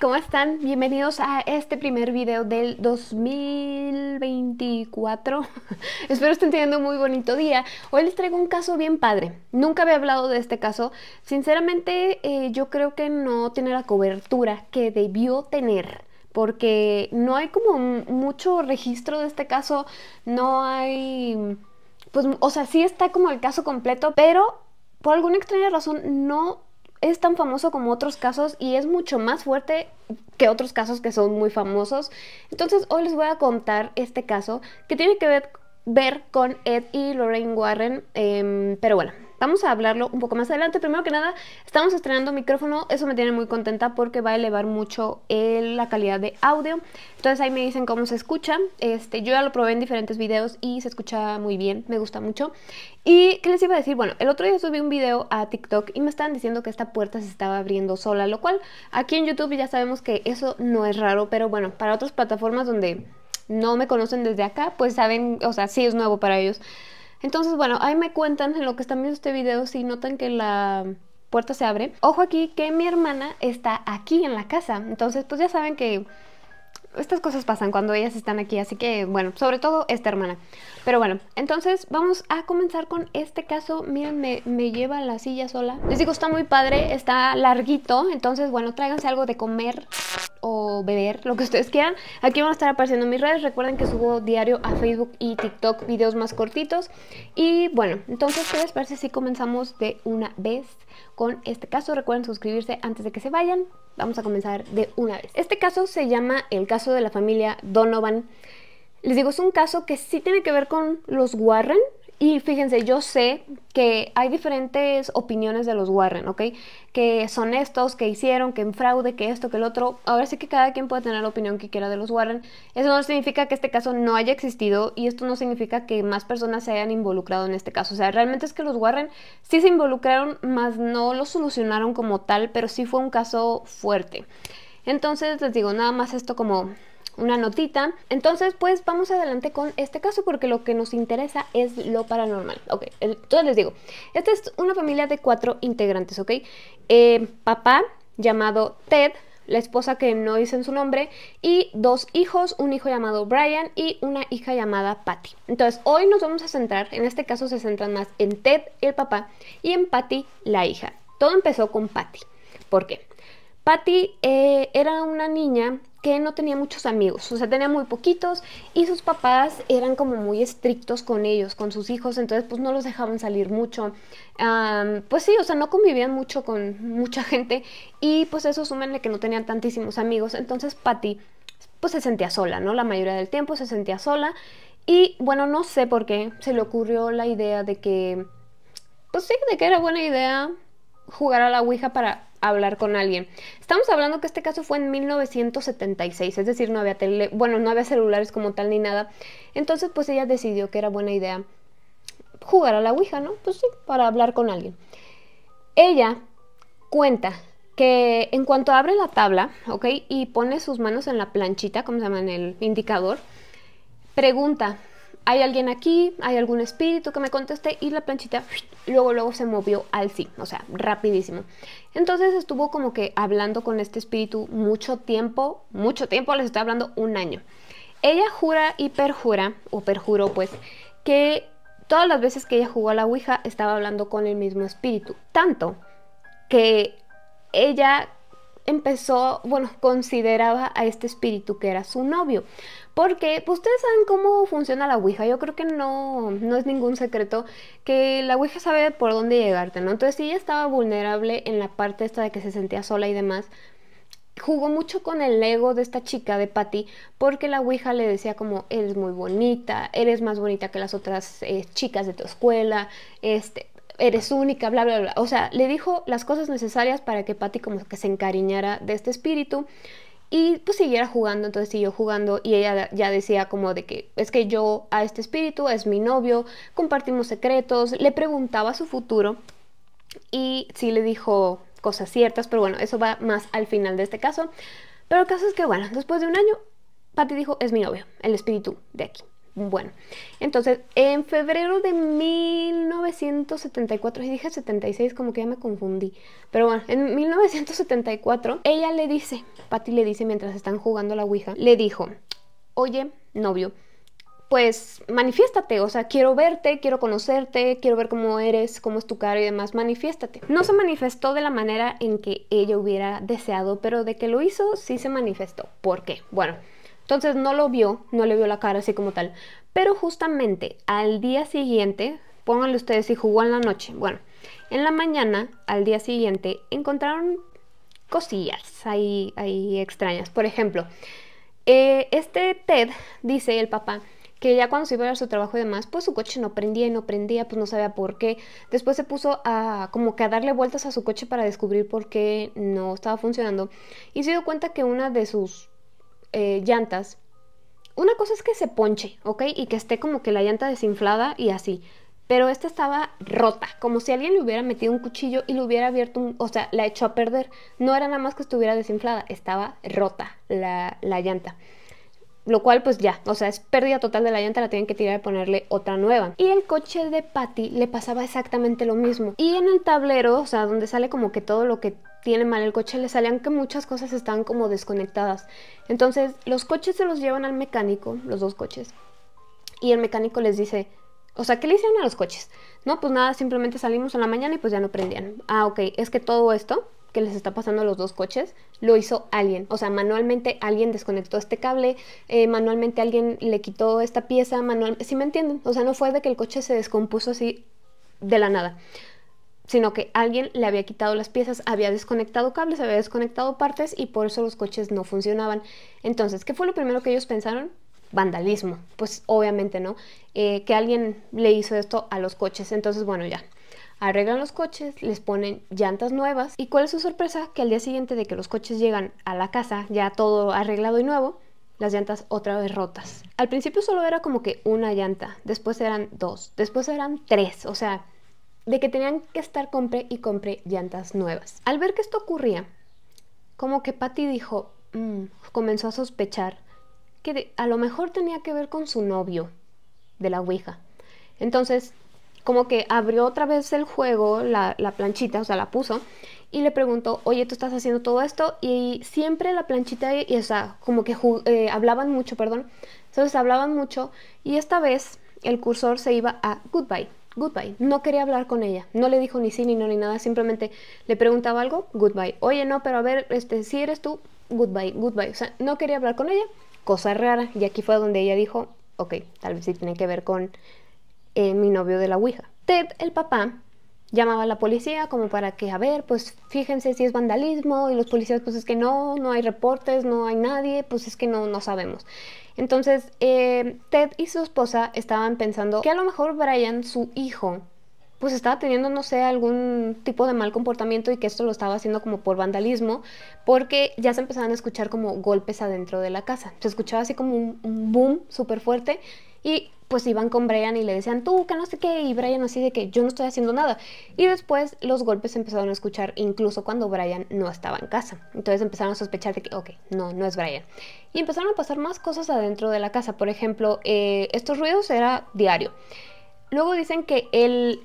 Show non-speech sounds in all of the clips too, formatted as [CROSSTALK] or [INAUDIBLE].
¿cómo están? Bienvenidos a este primer video del 2024. [LAUGHS] Espero estén teniendo un muy bonito día. Hoy les traigo un caso bien padre. Nunca había hablado de este caso. Sinceramente, eh, yo creo que no tiene la cobertura que debió tener porque no hay como mucho registro de este caso, no hay... Pues, o sea, sí está como el caso completo, pero por alguna extraña razón no es tan famoso como otros casos y es mucho más fuerte que otros casos que son muy famosos. Entonces hoy les voy a contar este caso que tiene que ver, con Ed y Lorraine Warren, em, pero bueno, Vamos a hablarlo un poco más adelante. Primero que nada, estamos estrenando micrófono. Eso me tiene muy contenta porque va a elevar mucho eh, la calidad de audio. Entonces ahí me dicen cómo se escucha. Este, yo ya lo probé en diferentes videos y se escucha muy bien. Me gusta mucho. ¿Y qué les iba a decir? Bueno, el otro día subí un video a TikTok y me estaban diciendo que esta puerta se estaba abriendo sola, lo cual aquí en YouTube ya sabemos que eso no es raro, pero bueno, para otras plataformas donde no me conocen desde acá, pues saben, o sea, sí es nuevo para ellos. Entonces, bueno, ahí me cuentan en lo que están viendo este video si notan que la puerta se abre. Ojo aquí que mi hermana está aquí en la casa. Entonces, pues ya saben que estas cosas pasan cuando ellas están aquí, así que bueno, sobre todo esta hermana. Pero bueno, entonces vamos a comenzar con este caso. Miren, me, lleva la silla sola. Les digo, está muy padre, está larguito, entonces bueno, tráiganse algo de comer o beber, lo que ustedes quieran. Aquí van a estar apareciendo mis redes. Recuerden que subo diario a Facebook y TikTok videos más cortitos. Y bueno, entonces, ustedes, les parece si comenzamos de una vez? con este caso. Recuerden suscribirse antes de que se vayan. Vamos a comenzar de una vez. Este caso se llama el caso de la familia Donovan. Les digo, es un caso que sí tiene que ver con los Warren, y fíjense, yo sé que hay diferentes opiniones de los Warren, ¿ok? Que son estos, que hicieron, que en fraude, que esto, que el otro. Ahora sí que cada quien puede tener la opinión que quiera de los Warren. Eso no significa que este caso no haya existido y esto no significa que más personas se hayan involucrado en este caso. O sea, realmente es que los Warren sí se involucraron, más no lo solucionaron como tal, pero sí fue un caso fuerte. Entonces les digo nada más esto como una notita. Entonces, pues vamos adelante con este caso porque lo que nos interesa es lo paranormal. Ok, entonces les digo, esta es una familia de cuatro integrantes, ¿ok? Eh, papá llamado Ted, la esposa que no dicen su nombre, y dos hijos, un hijo llamado Brian y una hija llamada Patty. Entonces, hoy nos vamos a centrar, en este caso se centran más en Ted, el papá, y en Patty, la hija. Todo empezó con Patty. ¿Por qué? Patty eh, era una niña que no tenía muchos amigos, o sea, tenía muy poquitos y sus papás eran como muy estrictos con ellos, con sus hijos, entonces pues no los dejaban salir mucho. pues sí, o sea, no convivían mucho con mucha gente y pues eso súmenle que no tenían tantísimos amigos, entonces Patty pues se sentía sola, ¿no? La mayoría del tiempo se sentía sola y bueno, no sé por qué se le ocurrió la idea de que, pues sí, de que era buena idea jugar a la Ouija para hablar con alguien. Estamos hablando que este caso fue en 1976, es decir, no había bueno, no había celulares como tal ni nada. Entonces, pues ella decidió que era buena idea jugar a la Ouija, ¿no? Pues sí, para hablar con alguien. Ella cuenta que en cuanto abre la tabla, ¿ok? Y pone sus manos en la planchita, como se llama, en el indicador, pregunta, hay alguien aquí, hay algún espíritu que me conteste y la planchita luego luego se movió al sí, o sea, rapidísimo. Entonces estuvo como que hablando con este espíritu mucho tiempo, mucho tiempo, les estoy hablando un año. Ella jura y perjura, o perjuro pues, que todas las veces que ella jugó a la Ouija estaba hablando con el mismo espíritu, tanto que ella empezó, bueno, consideraba a este espíritu que era su novio. Porque pues, ustedes saben cómo funciona la Ouija. Yo creo que no, no es ningún secreto que la Ouija sabe por dónde llegarte, ¿no? Entonces, si ella estaba vulnerable en la parte esta de que se sentía sola y demás, jugó mucho con el ego de esta chica de Patty porque la Ouija le decía como eres muy bonita, eres más bonita que las otras eh, chicas de tu escuela, este, eres única, bla, bla, bla. O sea, le dijo las cosas necesarias para que Patty como que se encariñara de este espíritu y pues siguiera jugando, entonces siguió jugando y ella ya decía como de que es que yo a este espíritu es mi novio, compartimos secretos, le preguntaba su futuro y sí le dijo cosas ciertas, pero bueno, eso va más al final de este caso. Pero el caso es que bueno, después de un año, Patty dijo es mi novio, el espíritu de aquí. Bueno, entonces en febrero de 1974, y dije 76 como que ya me confundí, pero bueno, en 1974 ella le dice, Patty le dice mientras están jugando la Ouija, le dijo, oye, novio, pues manifiéstate, o sea, quiero verte, quiero conocerte, quiero ver cómo eres, cómo es tu cara y demás, manifiéstate. No se manifestó de la manera en que ella hubiera deseado, pero de que lo hizo sí se manifestó. ¿Por qué? Bueno. Entonces no lo vio, no le vio la cara así como tal. Pero justamente al día siguiente, pónganle ustedes si jugó en la noche. Bueno, en la mañana, al día siguiente, encontraron cosillas ahí, ahí extrañas. Por ejemplo, eh, este Ted, dice el papá, que ya cuando se iba a, su trabajo y demás, pues su coche no prendía y no prendía, pues no sabía por qué. Después se puso a como que a darle vueltas a su coche para descubrir por qué no estaba funcionando y se dio cuenta que una de sus eh, llantas, una cosa es que se ponche, ¿ok? Y que esté como que la llanta desinflada y así. Pero esta estaba rota, como si alguien le hubiera metido un cuchillo y le hubiera abierto, o sea, la echó a perder. No era nada más que estuviera desinflada, estaba rota la llanta lo cual pues ya, o sea, es pérdida total de la llanta, la tienen que tirar y ponerle otra nueva. Y el coche de Patty le pasaba exactamente lo mismo. Y en el tablero, o sea, donde sale como que todo lo que tiene mal el coche, le salían que muchas cosas están como desconectadas. Entonces, los coches se los llevan al mecánico, los dos coches. Y el mecánico les dice, o sea, ¿qué le hicieron a los coches? No, pues nada, simplemente salimos en la mañana y pues ya no prendían. Ah, ok, es que todo esto que les está pasando a los dos coches, lo hizo alguien. O sea, manualmente alguien desconectó este cable, eh, manualmente alguien le quitó esta pieza, manual... si me entienden? O sea, no fue de que el coche se descompuso así de la nada sino que alguien le había quitado las piezas, había desconectado cables, había desconectado partes y por eso los coches no funcionaban. Entonces, ¿qué fue lo primero que ellos pensaron? Vandalismo. Pues obviamente no, eh, que alguien le hizo esto a los coches. Entonces, bueno, ya, arreglan los coches, les ponen llantas nuevas y cuál es su sorpresa que al día siguiente de que los coches llegan a la casa ya todo arreglado y nuevo, las llantas otra vez rotas. Al principio solo era como que una llanta, después eran dos, después eran tres, o sea, de que tenían que estar compre y compre llantas nuevas. Al ver que esto ocurría, como que Patty dijo, mm", comenzó a sospechar que a lo mejor tenía que ver con su novio de la Ouija. Entonces como que abrió otra vez el juego, la, la, planchita, o sea, la puso, y le preguntó, oye, tú estás haciendo todo esto, y siempre la planchita, y, esa, o sea, como que eh, hablaban mucho, perdón, entonces hablaban mucho, y esta vez el cursor se iba a goodbye, goodbye, no quería hablar con ella, no le dijo ni sí, ni no, ni nada, simplemente le preguntaba algo, goodbye, oye, no, pero a ver, este, si eres tú, goodbye, goodbye, o sea, no quería hablar con ella, cosa rara, y aquí fue donde ella dijo, ok, tal vez sí tiene que ver con eh, mi novio de la Ouija. Ted, el papá, llamaba a la policía como para que, a ver, pues fíjense si es vandalismo y los policías pues es que no, no hay reportes, no hay nadie, pues es que no, no sabemos. Entonces, eh, Ted y su esposa estaban pensando que a lo mejor Brian, su hijo, pues estaba teniendo, no sé, algún tipo de mal comportamiento y que esto lo estaba haciendo como por vandalismo, porque ya se empezaban a escuchar como golpes adentro de la casa. Se escuchaba así como un, un boom súper fuerte y pues iban con Brian y le decían, tú, que no sé qué, y Brian así de que yo no estoy haciendo nada. Y después los golpes empezaron a escuchar incluso cuando Brian no estaba en casa. Entonces empezaron a sospechar de que, ok, no, no es Brian. Y empezaron a pasar más cosas adentro de la casa. Por ejemplo, eh, estos ruidos era diario. Luego dicen que él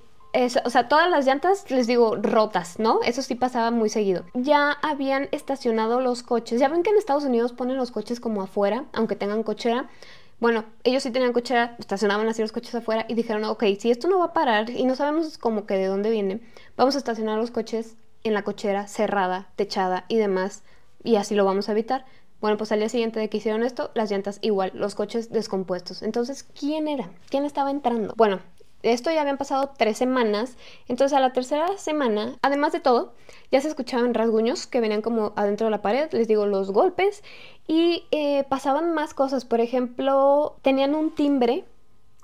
o sea, todas las llantas, les digo, rotas, ¿no? Eso sí pasaba muy seguido. Ya habían estacionado los coches. Ya ven que en Estados Unidos ponen los coches como afuera, aunque tengan cochera. Bueno, ellos sí tenían cochera, estacionaban así los coches afuera y dijeron, ok, si esto no va a parar y no sabemos como que de dónde viene, vamos a estacionar los coches en la cochera cerrada, techada y demás, y así lo vamos a evitar. Bueno, pues al día siguiente de que hicieron esto, las llantas igual, los coches descompuestos. Entonces, ¿quién era? ¿Quién estaba entrando? Bueno, esto ya habían pasado tres semanas, entonces a la tercera semana, además de todo, ya se escuchaban rasguños que venían como adentro de la pared, les digo, los golpes, y eh, pasaban más cosas, por ejemplo, tenían un timbre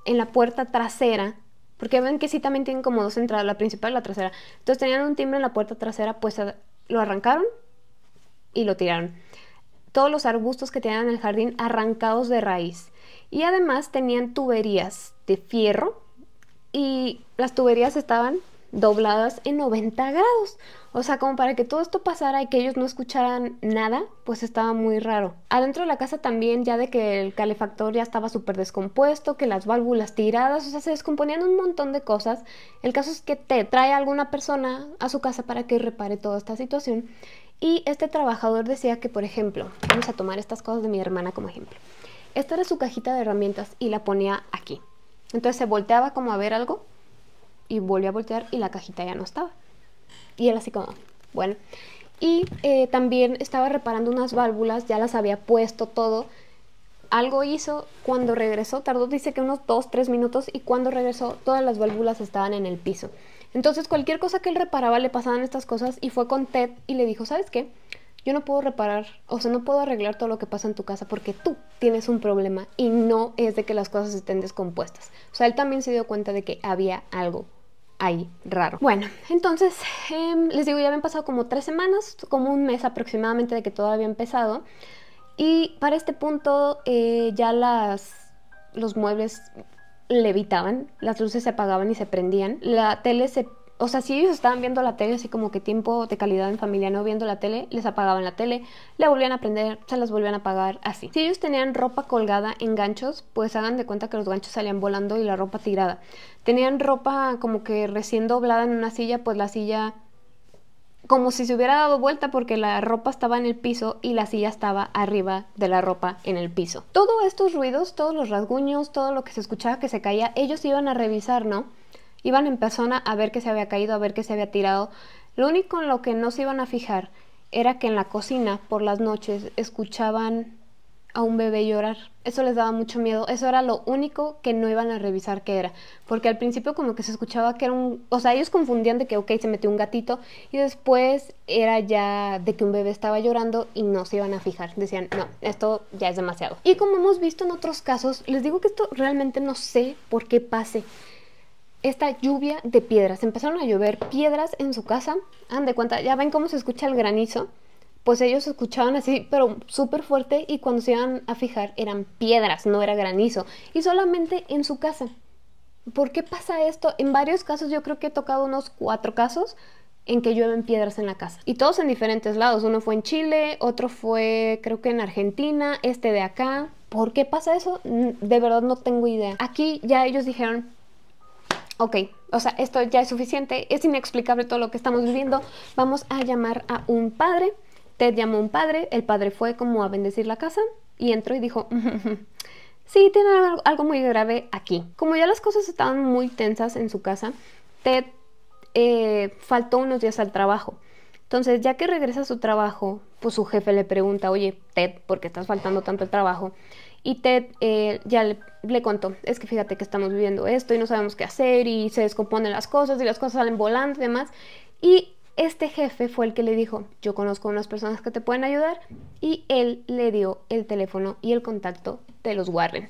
en la puerta trasera, porque ven que sí también tienen como dos entradas, la principal y la trasera, entonces tenían un timbre en la puerta trasera, pues lo arrancaron y lo tiraron. Todos los arbustos que tenían en el jardín arrancados de raíz. Y además tenían tuberías de fierro y las tuberías estaban dobladas en 90 grados. O sea, como para que todo esto pasara y que ellos no escucharan nada, pues estaba muy raro. Adentro de la casa también, ya de que el calefactor ya estaba súper descompuesto, que las válvulas tiradas, o sea, se descomponían un montón de cosas. El caso es que te trae alguna persona a su casa para que repare toda esta situación. Y este trabajador decía que, por ejemplo, vamos a tomar estas cosas de mi hermana como ejemplo. Esta era su cajita de herramientas y la ponía aquí. Entonces se volteaba como a ver algo y volvió a voltear y la cajita ya no estaba. Y él así como, bueno. Y eh, también estaba reparando unas válvulas, ya las había puesto todo. Algo hizo, cuando regresó, tardó dice que unos 2, 3 minutos y cuando regresó todas las válvulas estaban en el piso. Entonces cualquier cosa que él reparaba le pasaban estas cosas y fue con Ted y le dijo, ¿sabes qué? Yo no puedo reparar, o sea, no puedo arreglar todo lo que pasa en tu casa porque tú tienes un problema y no es de que las cosas estén descompuestas. O sea, él también se dio cuenta de que había algo ahí raro. Bueno, entonces em, les digo, ya habían pasado como tres semanas, como un mes aproximadamente de que todo había empezado. Y para este punto eh, ya las, los muebles levitaban, las luces se apagaban y se prendían, la tele se o sea, si ellos estaban viendo la tele así como que tiempo de calidad en familia, no viendo la tele, les apagaban la tele, la volvían a prender, se las volvían a apagar, así. Si ellos tenían ropa colgada en ganchos, pues hagan de cuenta que los ganchos salían volando y la ropa tirada. Tenían ropa como que recién doblada en una silla, pues la silla como si se hubiera dado vuelta porque la ropa estaba en el piso y la silla estaba arriba de la ropa en el piso. Todos estos ruidos, todos los rasguños, todo lo que se escuchaba que se caía, ellos iban a revisar, ¿no? Iban en persona a ver que se había caído, a ver que se había tirado. Lo único en lo que no se iban a fijar era que en la cocina, por las noches, escuchaban a un bebé llorar. Eso les daba mucho miedo. Eso era lo único que no iban a revisar que era. Porque al principio como que se escuchaba que era un... O sea, ellos confundían de que, ok, se metió un gatito. Y después era ya de que un bebé estaba llorando y no se iban a fijar. Decían, no, esto ya es demasiado. Y como hemos visto en otros casos, les digo que esto realmente no sé por qué pase esta lluvia de piedras. Empezaron a llover piedras en su casa. Han de cuenta, ya ven cómo se escucha el granizo. Pues ellos escuchaban así, pero súper fuerte, y cuando se iban a fijar eran piedras, no era granizo, y solamente en su casa. ¿Por qué pasa esto? En varios casos, yo creo que he tocado unos cuatro casos en que llueven piedras en la casa. Y todos en diferentes lados. Uno fue en Chile, otro fue creo que en Argentina, este de acá. ¿Por qué pasa eso? De verdad no tengo idea. Aquí ya ellos dijeron, ok, o sea, esto ya es suficiente, es inexplicable todo lo que estamos viviendo, vamos a llamar a un padre. Ted llamó a un padre, el padre fue como a bendecir la casa y entró y dijo, [LAUGHS] sí, tiene algo muy grave aquí. Como ya las cosas estaban muy tensas en su casa, Ted eh, faltó unos días al trabajo. Entonces, ya que regresa a su trabajo, pues su jefe le pregunta, oye, Ted, ¿por qué estás faltando tanto el trabajo? Y Ted eh, ya le, contó, es que fíjate que estamos viviendo esto y no sabemos qué hacer y se descomponen las cosas y las cosas salen volando y demás. Y este jefe fue el que le dijo, yo conozco unas personas que te pueden ayudar y él le dio el teléfono y el contacto de los Warren.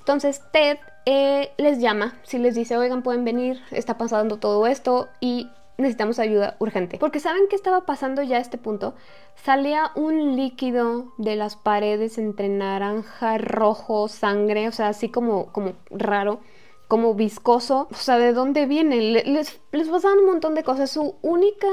Entonces Ted eh, les llama, si les dice, oigan, pueden venir, está pasando todo esto y necesitamos ayuda urgente. Porque ¿saben qué estaba pasando ya a este punto? Salía un líquido de las paredes entre naranja, rojo, sangre, o sea, así como, como raro, como viscoso. O sea, ¿de dónde viene? Les, pasaban un montón de cosas. Su única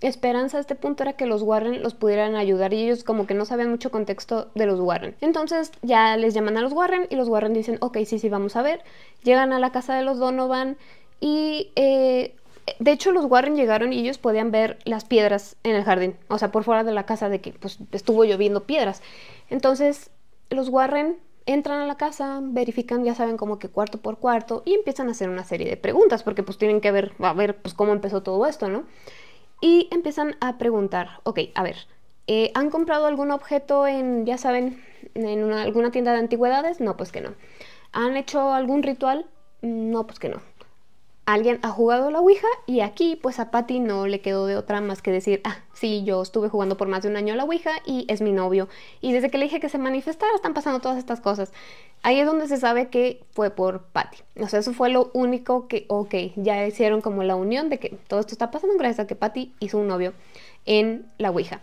esperanza a este punto era que los Warren los pudieran ayudar y ellos como que no sabían mucho contexto de los Warren. Entonces ya les llaman a los Warren y los Warren dicen, ok, sí, sí, vamos a ver. Llegan a la casa de los Donovan y... Eh, de hecho, los Warren llegaron y ellos podían ver las piedras en el jardín, o sea, por fuera de la casa, de que pues, estuvo lloviendo piedras. Entonces, los Warren entran a la casa, verifican, ya saben, como que cuarto por cuarto, y empiezan a hacer una serie de preguntas, porque pues tienen que ver, a ver, pues cómo empezó todo esto, ¿no? Y empiezan a preguntar, ok, a ver, eh, ¿han comprado algún objeto en, ya saben, en alguna tienda de antigüedades? No, pues que no. ¿Han hecho algún ritual? Mm, no, pues que no alguien ha jugado la Ouija y aquí pues a Patty no le quedó de otra más que decir, ah, sí, yo estuve jugando por más de un año a la Ouija y es mi novio. Y desde que le dije que se manifestara están pasando todas estas cosas. Ahí es donde se sabe que fue por Patty. O sea, eso fue lo único que, ok, ya hicieron como la unión de que todo esto está pasando gracias a que Patty hizo un novio en la Ouija.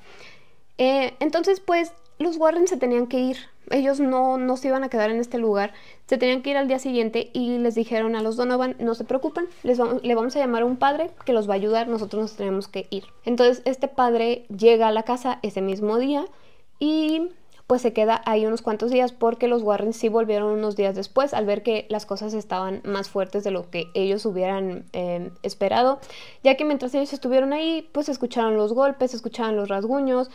Eh, entonces pues los Warren se tenían que ir. Ellos no, no se iban a quedar en este lugar. Se tenían que ir al día siguiente y les dijeron a los Donovan, no se preocupen, les le vamos a llamar a un padre que los va a ayudar, nosotros nos tenemos que ir. Entonces este padre llega a la casa ese mismo día y pues se queda ahí unos cuantos días porque los Warren sí volvieron unos días después al ver que las cosas estaban más fuertes de lo que ellos hubieran em, esperado, ya que mientras ellos estuvieron ahí, pues escucharon los golpes, escuchaban los rasguños,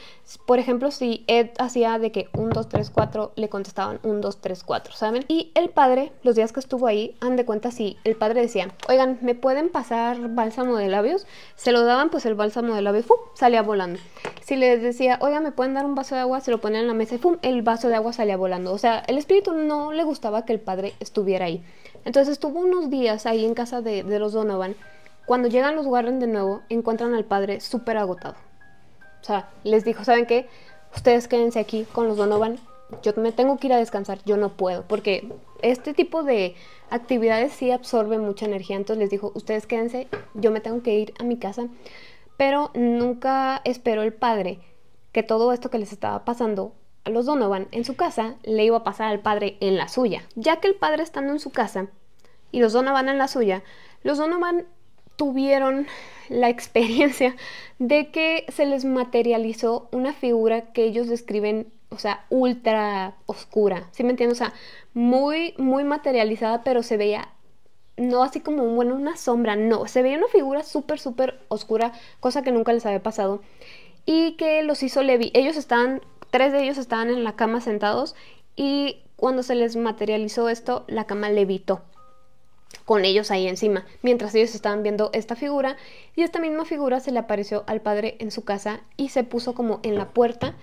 por ejemplo, si Ed hacía de que un dos, tres, cuatro le contestaban un 2, tres, cuatro, ¿saben? Y el padre, los días que estuvo ahí, han de cuenta si el padre decía, oigan, ¿me pueden pasar bálsamo de labios? Se lo daban, pues el bálsamo de labios, salía volando si les decía, oiga, ¿me pueden dar un vaso de agua? Se lo ponen en la mesa y ¡pum! El vaso de agua salía volando. O sea, el espíritu no le gustaba que el padre estuviera ahí. Entonces estuvo unos días ahí en casa de, de los Donovan. Cuando llegan los Warren de nuevo, encuentran al padre súper agotado. O sea, les dijo, ¿saben qué? Ustedes quédense aquí con los Donovan. Yo me tengo que ir a descansar, yo no puedo, porque este tipo de actividades sí absorben mucha energía. Entonces les dijo, ustedes quédense, yo me tengo que ir a mi casa pero nunca esperó el padre que todo esto que les estaba pasando a los Donovan en su casa le iba a pasar al padre en la suya. Ya que el padre estando en su casa y los Donovan en la suya, los Donovan tuvieron la experiencia de que se les materializó una figura que ellos describen, o sea, ultra oscura, ¿sí me entiendes? O sea, muy, muy materializada, pero se veía no así como, bueno, una sombra, no, se veía una figura súper, súper oscura, cosa que nunca les había pasado, y que los hizo Levi. Ellos estaban, tres de ellos estaban en la cama sentados y cuando se les materializó esto, la cama levitó con ellos ahí encima, mientras ellos estaban viendo esta figura y esta misma figura se le apareció al padre en su casa y se puso como en la puerta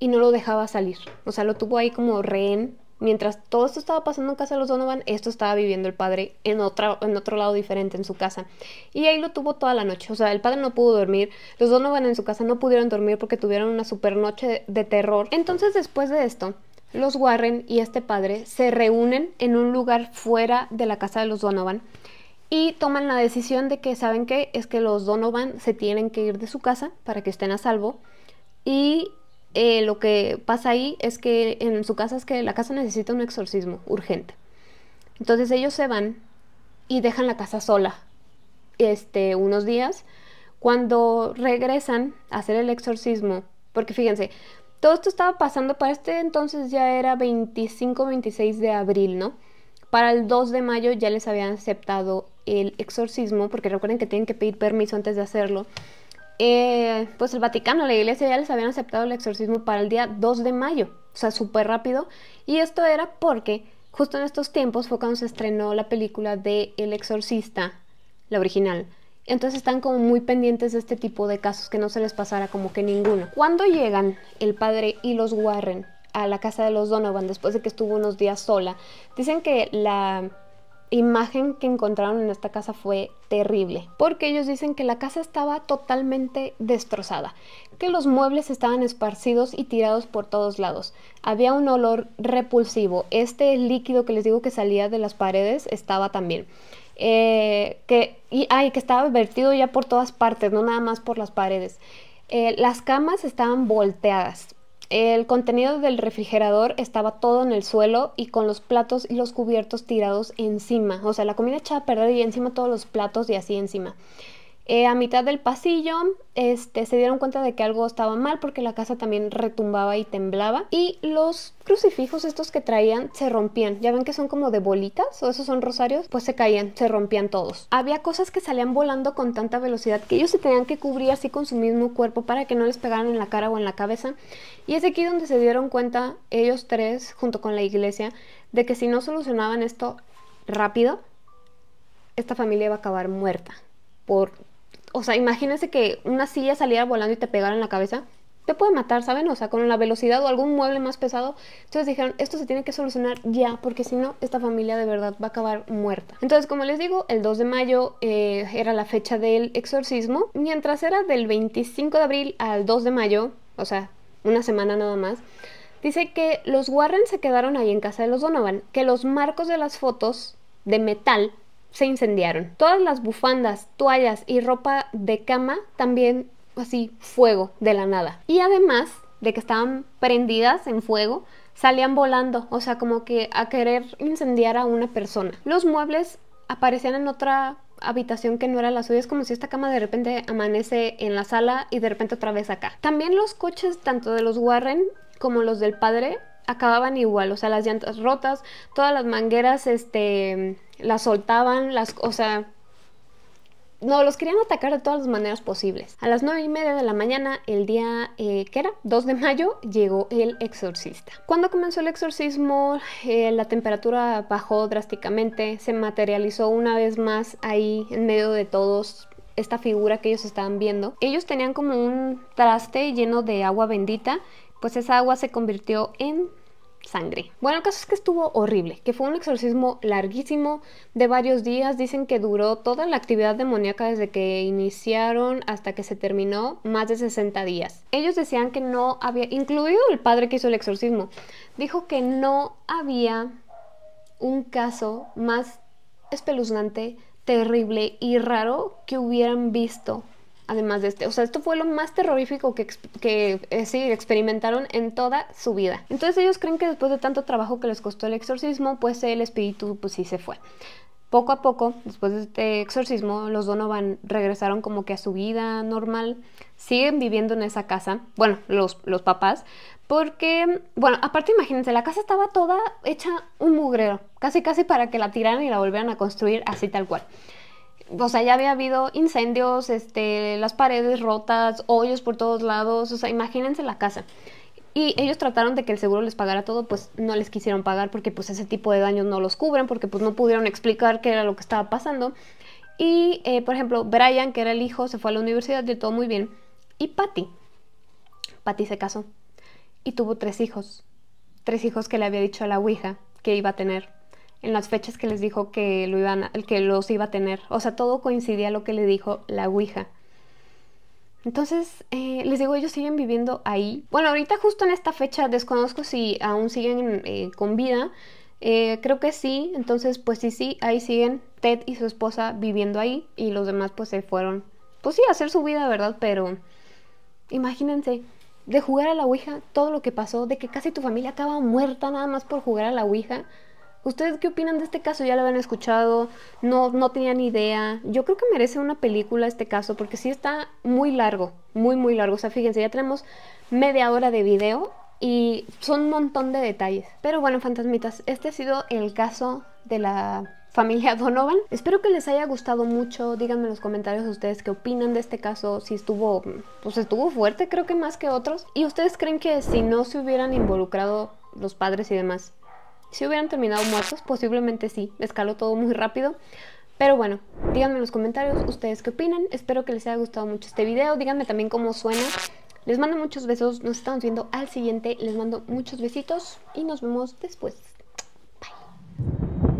y no lo dejaba salir, o sea, lo tuvo ahí como rehén mientras todo esto estaba pasando en casa de los Donovan, esto estaba viviendo el padre en, otra, en otro lado diferente, en su casa. Y ahí lo tuvo toda la noche. O sea, el padre no pudo dormir. Los Donovan en su casa no pudieron dormir porque tuvieron una super noche de, terror. Entonces, después de esto, los Warren y este padre se reúnen en un lugar fuera de la casa de los Donovan y toman la decisión de que, ¿saben que Es que los Donovan se tienen que ir de su casa para que estén a salvo. Y eh, lo que pasa ahí es que en su casa es que la casa necesita un exorcismo urgente. Entonces ellos se van y dejan la casa sola este, unos días. Cuando regresan a hacer el exorcismo, porque fíjense, todo esto estaba pasando para este entonces ya era 25, 26 de abril, ¿no? Para el 2 de mayo ya les habían aceptado el exorcismo, porque recuerden que tienen que pedir permiso antes de hacerlo. Eh, pues el Vaticano, la iglesia ya les habían aceptado el exorcismo para el día 2 de mayo, o sea, súper rápido. Y esto era porque justo en estos tiempos fue cuando se estrenó la película de El exorcista, la original. Entonces están como muy pendientes de este tipo de casos, que no se les pasara como que ninguno. Cuando llegan el padre y los Warren a la casa de los Donovan después de que estuvo unos días sola, dicen que la imagen que encontraron en esta casa fue terrible, porque ellos dicen que la casa estaba totalmente destrozada, que los muebles estaban esparcidos y tirados por todos lados. Había un olor repulsivo, este líquido que les digo que salía de las paredes estaba también. Eh, que, y, ay, que estaba vertido ya por todas partes, no nada más por las paredes. Eh, las camas estaban volteadas, el contenido del refrigerador estaba todo en el suelo y con los platos y los cubiertos tirados encima. O sea, la comida echaba a perder y encima todos los platos y así encima. Eh, a mitad del pasillo este, se dieron cuenta de que algo estaba mal porque la casa también retumbaba y temblaba. Y los crucifijos estos que traían se rompían. Ya ven que son como de bolitas o esos son rosarios. Pues se caían, se rompían todos. Había cosas que salían volando con tanta velocidad que ellos se tenían que cubrir así con su mismo cuerpo para que no les pegaran en la cara o en la cabeza. Y es aquí donde se dieron cuenta ellos tres junto con la iglesia de que si no solucionaban esto rápido, esta familia iba a acabar muerta por o sea, imagínense que una silla saliera volando y te pegara en la cabeza, te puede matar, ¿saben? O sea, con la velocidad o algún mueble más pesado. Entonces dijeron, esto se tiene que solucionar ya, porque si no, esta familia de verdad va a acabar muerta. Entonces, como les digo, el 2 de mayo eh, era la fecha del exorcismo, mientras era del 25 de abril al 2 de mayo, o sea, una semana nada más. Dice que los Warren se quedaron ahí en casa de los Donovan, que los marcos de las fotos de metal se incendiaron. Todas las bufandas, toallas y ropa de cama también así fuego de la nada. Y además de que estaban prendidas en fuego, salían volando, o sea, como que a querer incendiar a una persona. Los muebles aparecían en otra habitación que no era la suya. Es como si esta cama de repente amanece en la sala y de repente otra vez acá. También los coches, tanto de los Warren como los del padre, acababan igual, o sea, las llantas rotas, todas las mangueras, este, las soltaban, las, o sea, no, los querían atacar de todas las maneras posibles. A las 9 y media de la mañana, el día eh, que era 2 de mayo, llegó el exorcista. Cuando comenzó el exorcismo, eh, la temperatura bajó drásticamente, se materializó una vez más ahí en medio de todos esta figura que ellos estaban viendo. Ellos tenían como un traste lleno de agua bendita pues esa agua se convirtió en sangre. Bueno, el caso es que estuvo horrible, que fue un exorcismo larguísimo de varios días, dicen que duró toda la actividad demoníaca desde que iniciaron hasta que se terminó, más de 60 días. Ellos decían que no había, incluido el padre que hizo el exorcismo, dijo que no había un caso más espeluznante, terrible y raro que hubieran visto además de este. O sea, esto fue lo más terrorífico que, que eh, experimentaron en toda su vida. Entonces ellos creen que después de tanto trabajo que les costó el exorcismo, pues el espíritu pues sí se fue. Poco a poco, después de este exorcismo, los Donovan regresaron como que a su vida normal. Siguen viviendo en esa casa, bueno, los, los papás, porque, bueno, aparte imagínense, la casa estaba toda hecha un mugrero, casi casi para que la tiraran y la volvieran a construir así tal cual o sea, ya había habido incendios, este, las paredes rotas, hoyos por todos lados, o sea, imagínense la casa. Y ellos trataron de que el seguro les pagara todo, pues no les quisieron pagar porque pues ese tipo de daños no los cubren, porque pues no pudieron explicar qué era lo que estaba pasando. Y, eh, por ejemplo, Brian, que era el hijo, se fue a la universidad, y todo muy bien. Y Patty, Patty se casó y tuvo tres hijos. Tres hijos que le había dicho a la Ouija que iba a tener en las fechas que les dijo que, lo iban a, que los iba a tener. O sea, todo coincidía a lo que le dijo la Ouija. Entonces, eh, les digo, ellos siguen viviendo ahí. Bueno, ahorita justo en esta fecha desconozco si aún siguen eh, con vida. Eh, creo que sí, entonces pues sí, sí, ahí siguen Ted y su esposa viviendo ahí y los demás pues se fueron. Pues sí, a hacer su vida, ¿verdad? Pero imagínense, de jugar a la Ouija, todo lo que pasó, de que casi tu familia acaba muerta nada más por jugar a la Ouija. ¿Ustedes qué opinan de este caso? ¿Ya lo habían escuchado? No, no tenían idea. Yo creo que merece una película este caso porque sí está muy largo, muy, muy largo. O sea, fíjense, ya tenemos media hora de video y son un montón de detalles. Pero bueno, fantasmitas, este ha sido el caso de la familia [LAUGHS] Donovan. Espero que les haya gustado mucho. Díganme en los comentarios ustedes qué opinan de este caso. Si estuvo, pues estuvo fuerte, creo que más que otros. Y ustedes creen que si no se hubieran involucrado los padres y demás, si hubieran terminado muertos, posiblemente sí, escaló todo muy rápido. Pero bueno, díganme en los comentarios ustedes qué opinan. Espero que les haya gustado mucho este video. Díganme también cómo suena. Les mando muchos besos. Nos estamos viendo al siguiente. Les mando muchos besitos y nos vemos después. Bye.